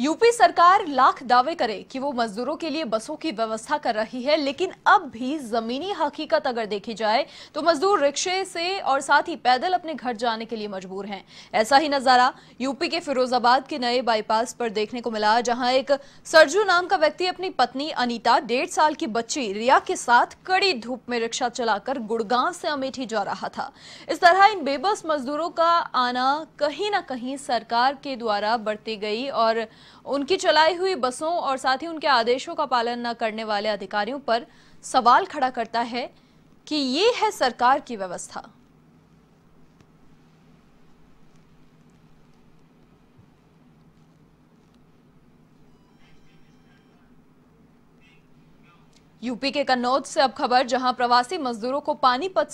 UP सरकार लाख दावे करे कि वो मजदूरों के लिए बसों की व्यवस्था कर रही है लेकिन अब भी जमीनी हकीकत अगर देखी जाए तो मजदूर रिक्शे से और साथ ही पैदल अपने घर जाने के लिए मजबूर हैं ऐसा ही नजारा यूपी के फिरोजाबाद के नए बाईपास पर देखने को मिला जहां एक सरजू नाम का व्यक्ति अपनी पत्नी अनिता डेढ़ साल की बच्ची रिया के साथ कड़ी धूप में रिक्शा चलाकर गुड़गांव से अमेठी जा रहा था इस तरह इन बेबस मजदूरों का आना कहीं ना कहीं सरकार के द्वारा बरती गई और उनकी चलाई हुई बसों और साथ ही उनके आदेशों का पालन न करने वाले अधिकारियों पर सवाल खड़ा करता है कि ये है सरकार की व्यवस्था यूपी के कन्नौज से अब खबर जहां प्रवासी मजदूरों को पानीपत